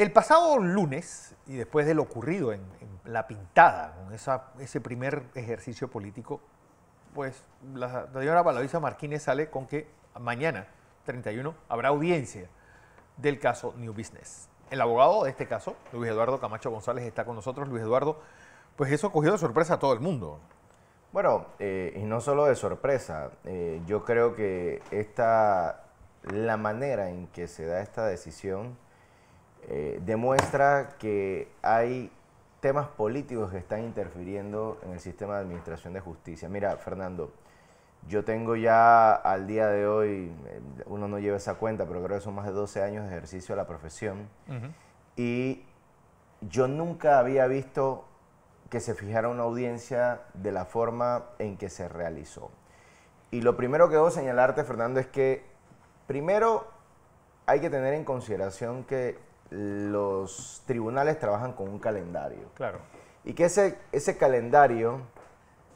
El pasado lunes, y después de lo ocurrido en, La Pintada, con ese primer ejercicio político, pues la, señora Valadiza Martínez sale con que mañana, 31, habrá audiencia del caso New Business. El abogado de este caso, Luis Eduardo Camacho González, está con nosotros. Luis Eduardo, pues eso cogió de sorpresa a todo el mundo. Bueno, eh, y no solo de sorpresa, eh, yo creo que esta, la manera en que se da esta decisión, eh, demuestra que hay temas políticos que están interfiriendo en el sistema de administración de justicia. Mira, Fernando, yo tengo ya al día de hoy, eh, uno no lleva esa cuenta, pero creo que son más de 12 años de ejercicio a la profesión. Y yo nunca había visto que se fijara una audiencia de la forma en que se realizó. Y lo primero que debo señalarte, Fernando, es que primero hay que tener en consideración que los tribunales trabajan con un calendario. Claro. Y que ese, ese calendario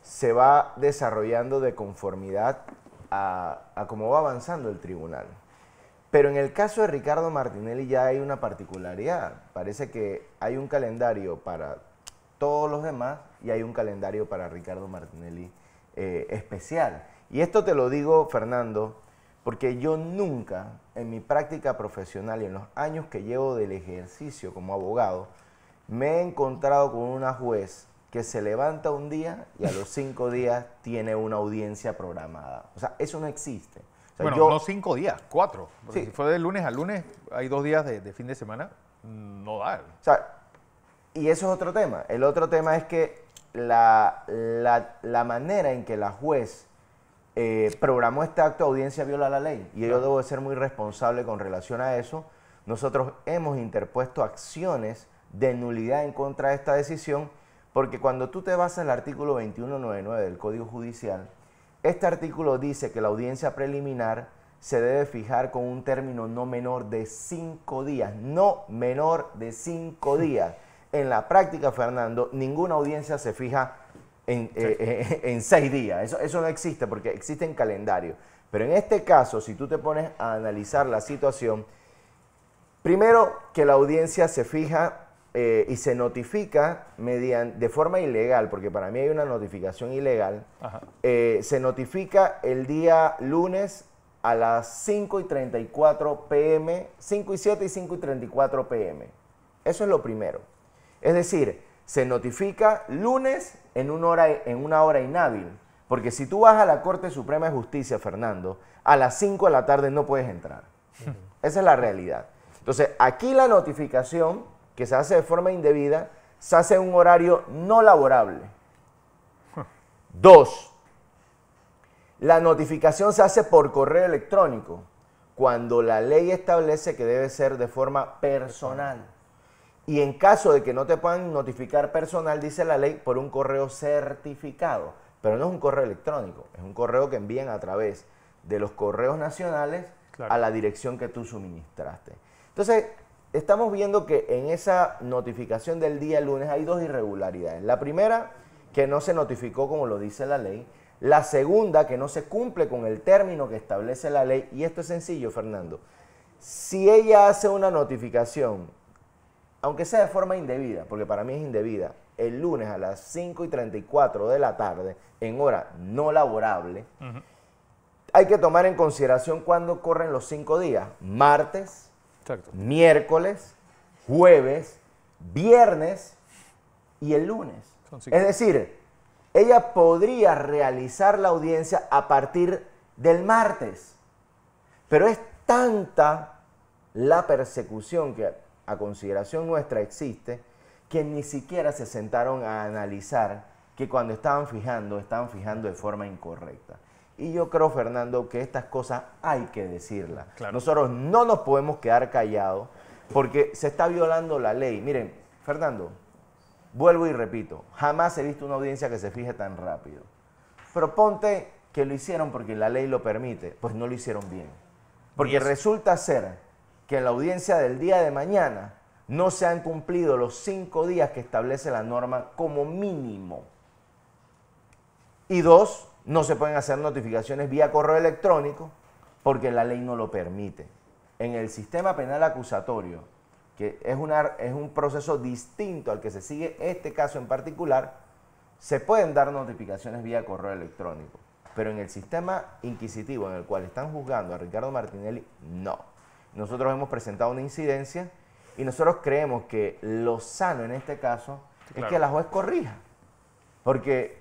se va desarrollando de conformidad a, cómo va avanzando el tribunal. Pero en el caso de Ricardo Martinelli ya hay una particularidad. Parece que hay un calendario para todos los demás y hay un calendario para Ricardo Martinelli eh, especial. Y esto te lo digo, Fernando, porque yo nunca, en mi práctica profesional y en los años que llevo del ejercicio como abogado, me he encontrado con una juez que se levanta un día y a los cinco días tiene una audiencia programada. O sea, eso no existe. bueno, yo, no cinco días, cuatro. Si fue de lunes a lunes, hay dos días de, fin de semana, no da. O sea, y eso es otro tema. El otro tema es que la manera en que la juez eh, programó este acto de audiencia viola la ley y yo debo ser muy responsable con relación a eso. Nosotros hemos interpuesto acciones de nulidad en contra de esta decisión porque cuando tú te vas el artículo 2199 del Código Judicial, este artículo dice que la audiencia preliminar se debe fijar con un término no menor de cinco días, no menor de cinco días. En la práctica, Fernando, ninguna audiencia se fija eh, eh, en, seis días. Eso, no existe porque existen calendario. Pero en este caso, si tú te pones a analizar la situación, primero que la audiencia se fija eh, y se notifica mediante, de forma ilegal, porque para mí hay una notificación ilegal, se notifica el día lunes a las 5 y 34 pm, 5 y 7 y 5 y 34 pm. Eso es lo primero. Es decir, se notifica lunes en una, hora, en inhábil. Porque si tú vas a la Corte Suprema de Justicia, Fernando, a las 5 de la tarde no puedes entrar. Esa es la realidad. Entonces, aquí la notificación, que se hace de forma indebida, se hace en un horario no laborable. Dos, la notificación se hace por correo electrónico, cuando la ley establece que debe ser de forma personal y en caso de que no te puedan notificar personal, dice la ley, por un correo certificado. Pero no es un correo electrónico, es un correo que envían a través de los correos nacionales a la dirección que tú suministraste. Entonces, estamos viendo que en esa notificación del día lunes hay dos irregularidades. La primera, que no se notificó como lo dice la ley. La segunda, que no se cumple con el término que establece la ley. Y esto es sencillo, Fernando. Si ella hace una notificación aunque sea de forma indebida, porque para mí es indebida, el lunes a las 5 y 34 de la tarde, en hora no laborable, hay que tomar en consideración cuándo corren los cinco días, martes, miércoles, jueves, viernes y el lunes. Es decir, ella podría realizar la audiencia a partir del martes, pero es tanta la persecución que a consideración nuestra existe, que ni siquiera se sentaron a analizar que cuando estaban fijando, estaban fijando de forma incorrecta. Y yo creo, Fernando, que estas cosas hay que decirlas. Nosotros no nos podemos quedar callados porque se está violando la ley. Miren, Fernando, vuelvo y repito, jamás he visto una audiencia que se fije tan rápido. Proponte que lo hicieron porque la ley lo permite, pues no lo hicieron bien. Porque resulta ser que en la audiencia del día de mañana no se han cumplido los cinco días que establece la norma como mínimo. Y dos, no se pueden hacer notificaciones vía correo electrónico porque la ley no lo permite. En el sistema penal acusatorio, que es, es un proceso distinto al que se sigue este caso en particular, se pueden dar notificaciones vía correo electrónico. Pero en el sistema inquisitivo en el cual están juzgando a Ricardo Martinelli, no nosotros hemos presentado una incidencia y nosotros creemos que lo sano en este caso es que la juez corrija. Porque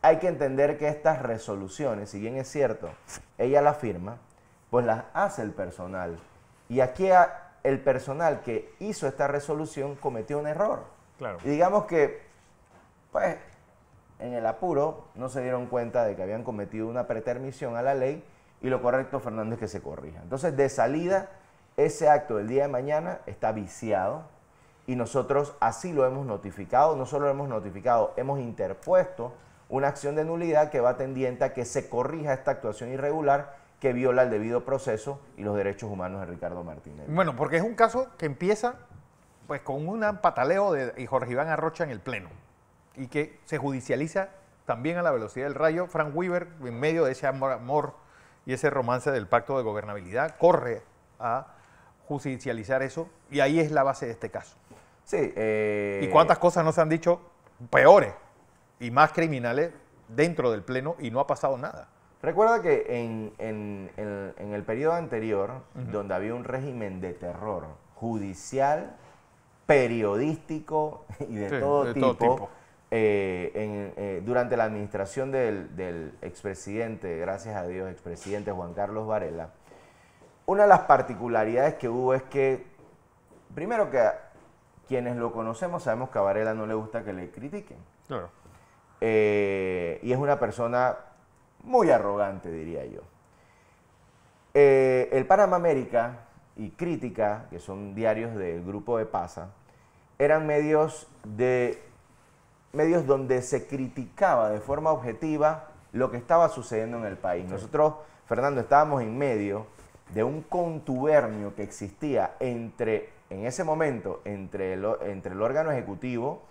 hay que entender que estas resoluciones, si bien es cierto, ella las firma, pues las hace el personal. Y aquí el personal que hizo esta resolución cometió un error. Y digamos que, pues, en el apuro no se dieron cuenta de que habían cometido una pretermisión a la ley y lo correcto, Fernández, es que se corrija. Entonces, de salida, ese acto del día de mañana está viciado y nosotros así lo hemos notificado, no solo lo hemos notificado, hemos interpuesto una acción de nulidad que va tendiente a que se corrija esta actuación irregular que viola el debido proceso y los derechos humanos de Ricardo Martínez. Bueno, porque es un caso que empieza pues con un pataleo de Jorge Iván Arrocha en el Pleno y que se judicializa también a la velocidad del rayo. Frank Weaver, en medio de ese amor, amor y ese romance del pacto de gobernabilidad corre a judicializar eso y ahí es la base de este caso. Sí. Eh, ¿Y cuántas cosas no se han dicho peores y más criminales dentro del Pleno y no ha pasado nada? Recuerda que en, el periodo anterior, donde había un régimen de terror judicial, periodístico y de, todo tipo eh, eh, durante la administración del, expresidente, gracias a Dios, expresidente Juan Carlos Varela, una de las particularidades que hubo es que, primero que quienes lo conocemos sabemos que a Varela no le gusta que le critiquen. Eh, y es una persona muy arrogante, diría yo. el Panamá América y Crítica, que son diarios del grupo de Pasa, eran medios de medios donde se criticaba de forma objetiva lo que estaba sucediendo en el país. Nosotros, Fernando, estábamos en medio de un contubernio que existía entre, en ese momento, entre el, entre el órgano ejecutivo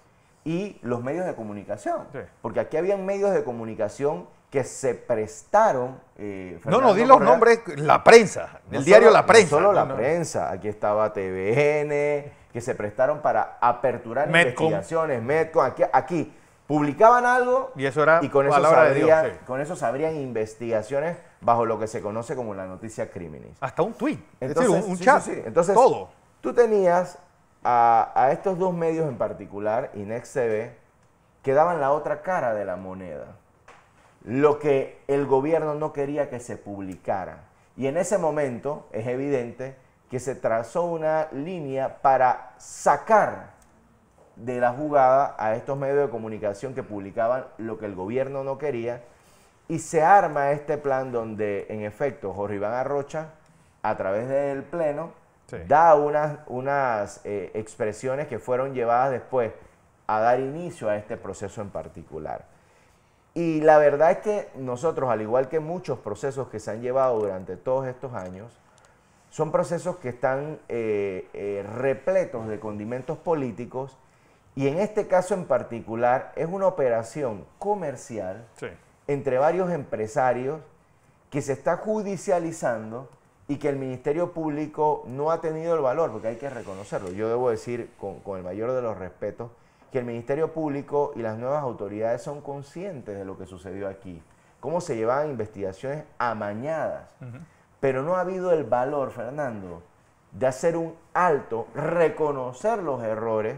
y los medios de comunicación. Porque aquí habían medios de comunicación que se prestaron. Eh, no, no, di los nombres, la prensa, el diario La Prensa. solo La Prensa, aquí estaba TVN, que se prestaron para aperturar investigaciones, Medcom, aquí, publicaban algo y, eso y con, eso sabrían, con eso sabrían investigaciones bajo lo que se conoce como la noticia criminis. Hasta un tweet, Entonces, un, chat, Entonces, todo. Tú tenías a, estos dos medios en particular, INEX TV, que daban la otra cara de la moneda lo que el gobierno no quería que se publicara. Y en ese momento es evidente que se trazó una línea para sacar de la jugada a estos medios de comunicación que publicaban lo que el gobierno no quería y se arma este plan donde en efecto Jorge Iván Arrocha a través del Pleno da unas, eh, expresiones que fueron llevadas después a dar inicio a este proceso en particular. Y la verdad es que nosotros, al igual que muchos procesos que se han llevado durante todos estos años, son procesos que están eh, eh, repletos de condimentos políticos y en este caso en particular es una operación comercial entre varios empresarios que se está judicializando y que el Ministerio Público no ha tenido el valor, porque hay que reconocerlo. Yo debo decir con, con el mayor de los respetos el Ministerio Público y las nuevas autoridades son conscientes de lo que sucedió aquí, cómo se llevaban investigaciones amañadas, pero no ha habido el valor, Fernando, de hacer un alto, reconocer los errores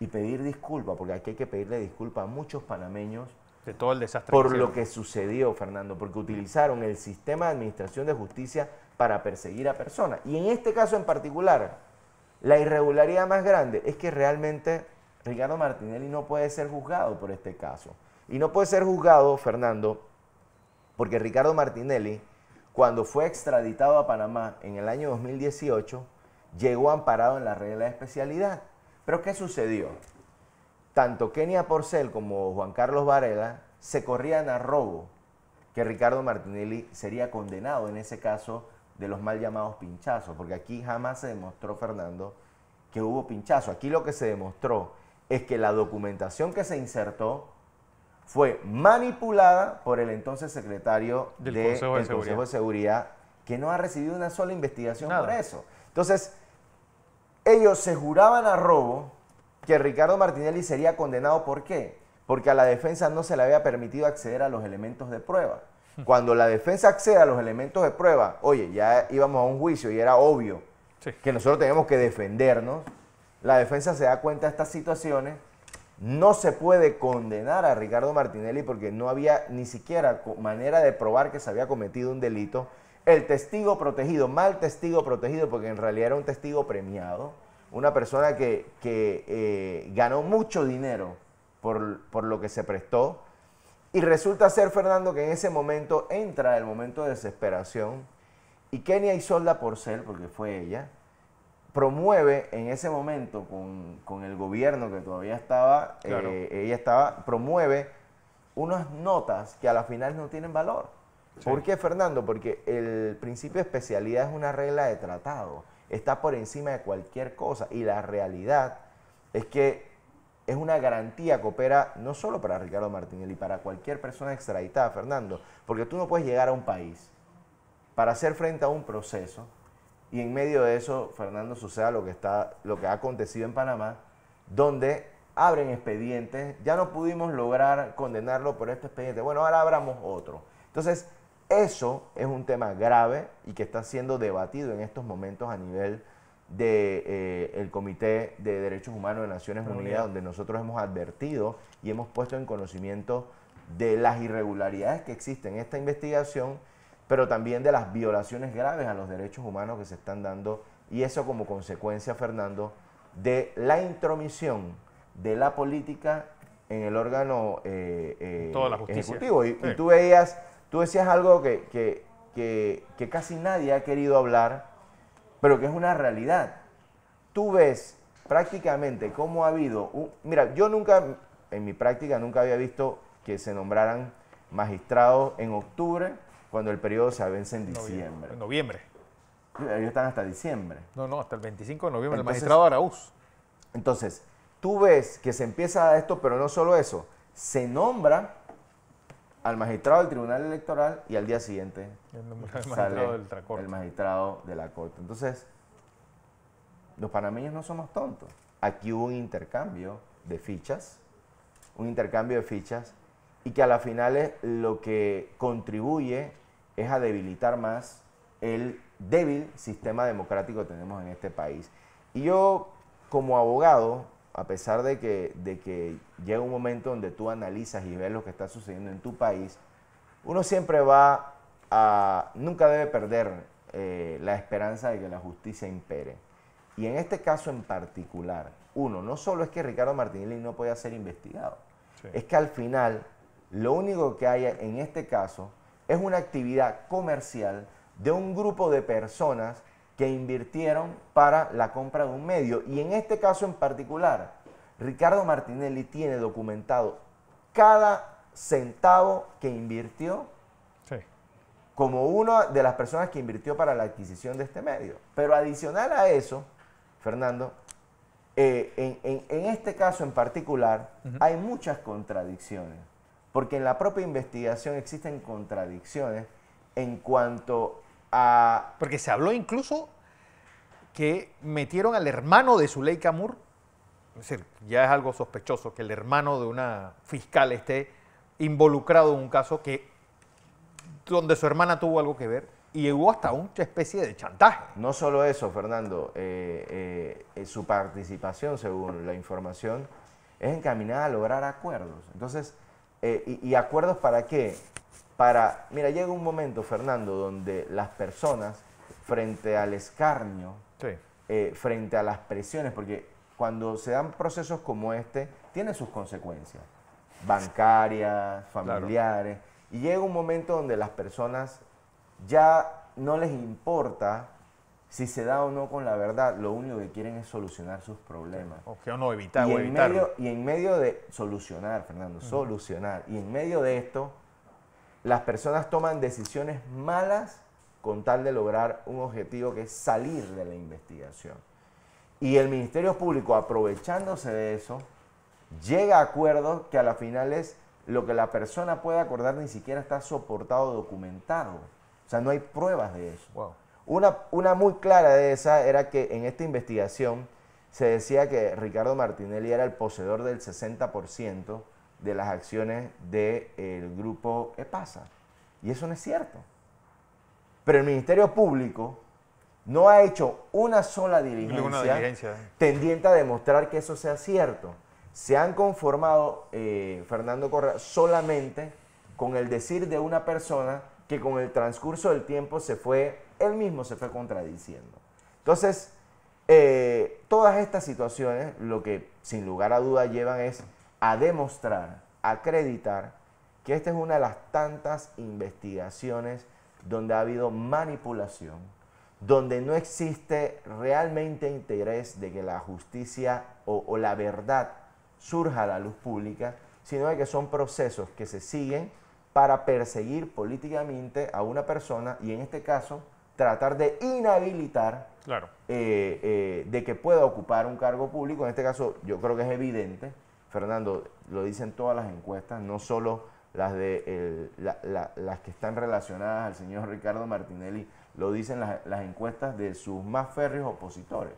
y pedir disculpas, porque aquí hay que pedirle disculpas a muchos panameños de todo el desastre por lo que sucedió, Fernando, porque utilizaron el sistema de administración de justicia para perseguir a personas. Y en este caso en particular, la irregularidad más grande es que realmente Ricardo Martinelli no puede ser juzgado por este caso. Y no puede ser juzgado, Fernando, porque Ricardo Martinelli, cuando fue extraditado a Panamá en el año 2018, llegó amparado en la regla de especialidad. Pero ¿qué sucedió? Tanto Kenia Porcel como Juan Carlos Varela se corrían a robo que Ricardo Martinelli sería condenado en ese caso de los mal llamados pinchazos, porque aquí jamás se demostró, Fernando, que hubo pinchazo. Aquí lo que se demostró es que la documentación que se insertó fue manipulada por el entonces secretario del Consejo, de, Seguridad, que no ha recibido una sola investigación por eso. Entonces, ellos se juraban a robo que Ricardo Martinelli sería condenado. ¿Por qué? Porque a la defensa no se le había permitido acceder a los elementos de prueba. Hmm. Cuando la defensa accede a los elementos de prueba, oye, ya íbamos a un juicio y era obvio que nosotros teníamos que defendernos la defensa se da cuenta de estas situaciones. No se puede condenar a Ricardo Martinelli porque no había ni siquiera manera de probar que se había cometido un delito. El testigo protegido, mal testigo protegido, porque en realidad era un testigo premiado, una persona que, eh, ganó mucho dinero por, por lo que se prestó. Y resulta ser, Fernando, que en ese momento entra el momento de desesperación y Kenia Isolda ser porque fue ella, promueve en ese momento con, el gobierno que todavía estaba, eh, ella estaba, promueve unas notas que a la final no tienen valor. ¿Por qué, Fernando? Porque el principio de especialidad es una regla de tratado, está por encima de cualquier cosa y la realidad es que es una garantía que opera no solo para Ricardo Martinelli, para cualquier persona extraditada, Fernando, porque tú no puedes llegar a un país para hacer frente a un proceso y en medio de eso, Fernando, suceda lo que, está, lo que ha acontecido en Panamá, donde abren expedientes, ya no pudimos lograr condenarlo por este expediente, bueno, ahora abramos otro. Entonces, eso es un tema grave y que está siendo debatido en estos momentos a nivel del de, eh, el Comité de Derechos Humanos de Naciones Unidas, donde nosotros hemos advertido y hemos puesto en conocimiento de las irregularidades que existen en esta investigación pero también de las violaciones graves a los derechos humanos que se están dando y eso como consecuencia, Fernando, de la intromisión de la política en el órgano eh, eh, ejecutivo. Y, tú veías, tú decías algo que, que, casi nadie ha querido hablar, pero que es una realidad. Tú ves prácticamente cómo ha habido, mira, yo nunca, en mi práctica nunca había visto que se nombraran magistrados en octubre cuando el periodo se vence en diciembre. En noviembre. Ahí están hasta diciembre. No, no, hasta el 25 de noviembre, el magistrado Araúz. Entonces, tú ves que se empieza esto, pero no solo eso, se nombra al magistrado del Tribunal Electoral y al día siguiente el magistrado, del del el magistrado de la Corte. Entonces, los panameños no somos tontos. Aquí hubo un intercambio de fichas, un intercambio de fichas y que a las es lo que contribuye es a debilitar más el débil sistema democrático que tenemos en este país. Y yo, como abogado, a pesar de que, de que llega un momento donde tú analizas y ves lo que está sucediendo en tu país, uno siempre va a, nunca debe perder eh, la esperanza de que la justicia impere. Y en este caso en particular, uno, no solo es que Ricardo Martinelli no podía ser investigado, es que al final lo único que hay en este caso es una actividad comercial de un grupo de personas que invirtieron para la compra de un medio. Y en este caso en particular, Ricardo Martinelli tiene documentado cada centavo que invirtió como una de las personas que invirtió para la adquisición de este medio. Pero adicional a eso, Fernando, eh, en, este caso en particular hay muchas contradicciones porque en la propia investigación existen contradicciones en cuanto a... Porque se habló incluso que metieron al hermano de Zuleika Moore, es decir, ya es algo sospechoso que el hermano de una fiscal esté involucrado en un caso que donde su hermana tuvo algo que ver y hubo hasta una especie de chantaje. No solo eso, Fernando, eh, eh, su participación, según la información, es encaminada a lograr acuerdos. Entonces, eh, y, acuerdos para qué? Para, mira, llega un momento, Fernando, donde las personas, frente al escarnio, eh, frente a las presiones, porque cuando se dan procesos como este, tienen sus consecuencias, bancarias, familiares, y llega un momento donde las personas ya no les importa si se da o no con la verdad, lo único que quieren es solucionar sus problemas. O que no evitar y en medio, y en medio de solucionar, Fernando, solucionar. Y en medio de esto, las personas toman decisiones malas con tal de lograr un objetivo que es salir de la investigación. Y el Ministerio Público, aprovechándose de eso, llega a acuerdos que a la final es lo que la persona puede acordar ni siquiera está soportado documentado. O sea, no hay pruebas de eso. Wow. Una, muy clara de esa era que en esta investigación se decía que Ricardo Martinelli era el poseedor del 60% de las acciones del grupo EPASA. Y eso no es cierto. Pero el Ministerio Público no ha hecho una sola diligencia, tendiente a demostrar que eso sea cierto. Se han conformado, eh, Fernando Correa, solamente con el decir de una persona que con el transcurso del tiempo se fue él mismo se fue contradiciendo. Entonces, eh, todas estas situaciones lo que sin lugar a duda llevan es a demostrar, acreditar que esta es una de las tantas investigaciones donde ha habido manipulación, donde no existe realmente interés de que la justicia o, o la verdad surja a la luz pública, sino de que son procesos que se siguen para perseguir políticamente a una persona y en este caso tratar de inhabilitar eh, eh, de que pueda ocupar un cargo público. En este caso, yo creo que es evidente, Fernando, lo dicen todas las encuestas, no solo las, de, las que están relacionadas al señor Ricardo Martinelli, lo dicen las, encuestas de sus más férreos opositores,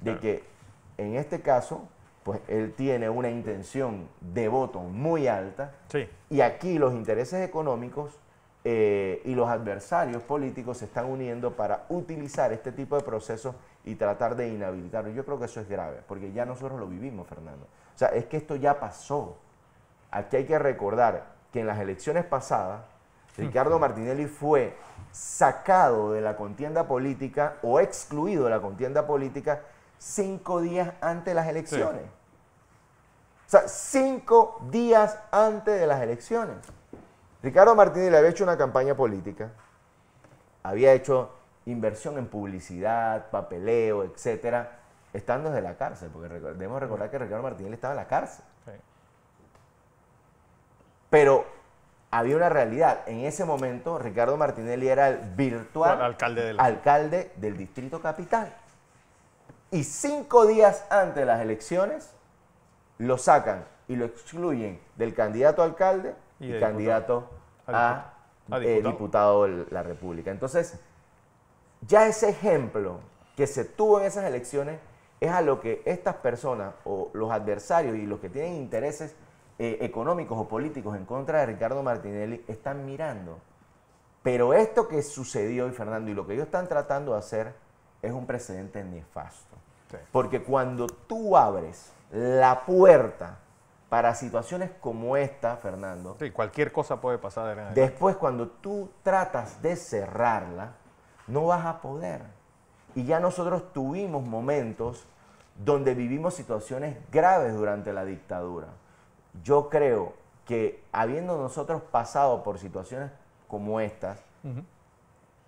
de que en este caso, pues él tiene una intención de voto muy alta y aquí los intereses económicos eh, y los adversarios políticos se están uniendo para utilizar este tipo de procesos y tratar de inhabilitarlo. Yo creo que eso es grave, porque ya nosotros lo vivimos, Fernando. O sea, es que esto ya pasó. Aquí hay que recordar que en las elecciones pasadas, Ricardo Martinelli fue sacado de la contienda política o excluido de la contienda política cinco días antes de las elecciones. O sea, cinco días antes de las elecciones. Ricardo Martinelli había hecho una campaña política, había hecho inversión en publicidad, papeleo, etcétera, estando desde la cárcel, porque debemos recordar que Ricardo Martinelli estaba en la cárcel. Pero había una realidad. En ese momento, Ricardo Martinelli era el virtual alcalde del... alcalde del Distrito Capital. Y cinco días antes de las elecciones, lo sacan y lo excluyen del candidato alcalde y candidato a, eh, diputado. de la República. Entonces, ya ese ejemplo que se tuvo en esas elecciones es a lo que estas personas o los adversarios y los que tienen intereses eh, económicos o políticos en contra de Ricardo Martinelli están mirando. Pero esto que sucedió hoy, Fernando, y lo que ellos están tratando de hacer es un precedente nefasto. Porque cuando tú abres la puerta para situaciones como esta, Fernando. Sí, cualquier cosa puede pasar. De después, cuando tú tratas de cerrarla, no vas a poder. Y ya nosotros tuvimos momentos donde vivimos situaciones graves durante la dictadura. Yo creo que habiendo nosotros pasado por situaciones como estas,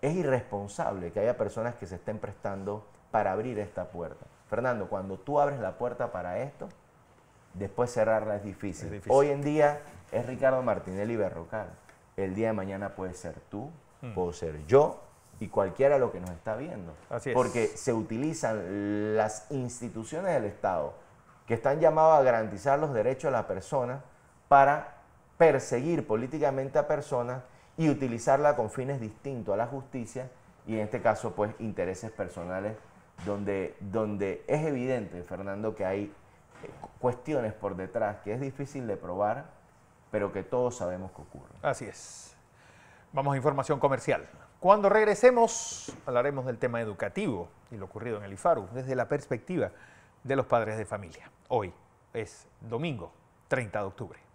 es irresponsable que haya personas que se estén prestando para abrir esta puerta. Fernando, cuando tú abres la puerta para esto, Después cerrarla es difícil. Hoy en día es Ricardo Martinelli Berrocal. El día de mañana puede ser tú, puede mm. puedo ser yo y cualquiera lo que nos está viendo. Porque se utilizan las instituciones del Estado que están llamadas a garantizar los derechos de la persona para perseguir políticamente a personas y utilizarla con fines distintos a la justicia y en este caso pues intereses personales donde, donde es evidente, Fernando, que hay cuestiones por detrás que es difícil de probar, pero que todos sabemos que ocurren. Así es. Vamos a información comercial. Cuando regresemos, hablaremos del tema educativo y lo ocurrido en el IFARU desde la perspectiva de los padres de familia. Hoy es domingo 30 de octubre.